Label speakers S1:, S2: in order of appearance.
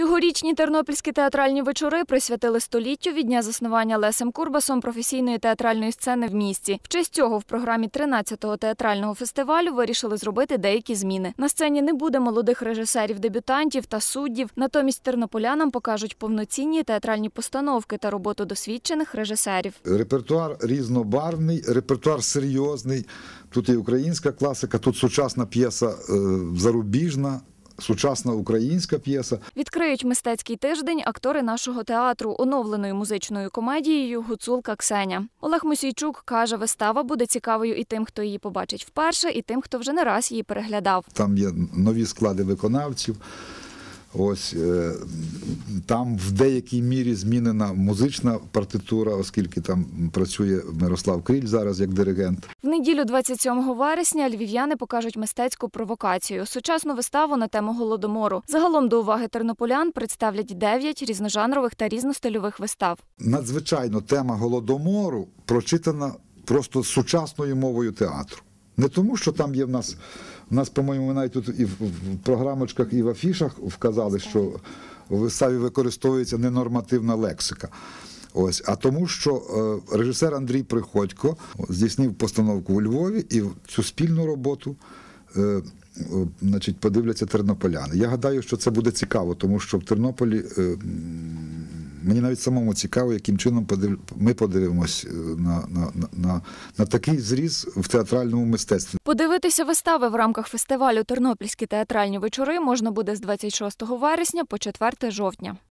S1: Цьогорічні тернопільські театральні вечори присвятили століттю від дня заснування Лесем Курбасом професійної театральної сцени в місті. В честь цього в програмі 13-го театрального фестивалю вирішили зробити деякі зміни. На сцені не буде молодих режисерів, дебютантів та суддів. Натомість тернополянам покажуть повноцінні театральні постановки та роботу досвідчених режисерів.
S2: Репертуар різнобарвний, репертуар серйозний. Тут і українська класика, тут сучасна п'єса е, зарубіжна сучасна українська п'єса.
S1: Відкриють мистецький тиждень актори нашого театру, оновленою музичною комедією Гуцулка Ксеня. Олег Мусійчук каже, вистава буде цікавою і тим, хто її побачить вперше, і тим, хто вже не раз її переглядав.
S2: Там є нові склади виконавців. Ось е, там в деякій мірі змінена музична партитура, оскільки там працює Мирослав Кріль зараз як диригент.
S1: В неділю 27 вересня львів'яни покажуть мистецьку провокацію. Сучасну виставу на тему голодомору. Загалом до уваги тернополян представлять дев'ять різножанрових та різностильових вистав.
S2: Надзвичайно тема голодомору прочитана просто сучасною мовою театру. Не тому, що там є в нас, в нас, по-моєму, навіть тут і в програмочках, і в афішах вказали, що в виставі використовується ненормативна лексика. Ось, а тому, що е, режисер Андрій Приходько здійснив постановку у Львові і цю спільну роботу. Е, е, значить, подивляться тернополяни. Я гадаю, що це буде цікаво, тому що в Тернополі Мені навіть самому цікаво, яким чином ми подивимось е, на, на, на, на такий зріз в театральному мистецтві.
S1: Подивитися вистави в рамках фестивалю Тернопільські театральні вечори можна буде з 26 вересня по 4 жовтня.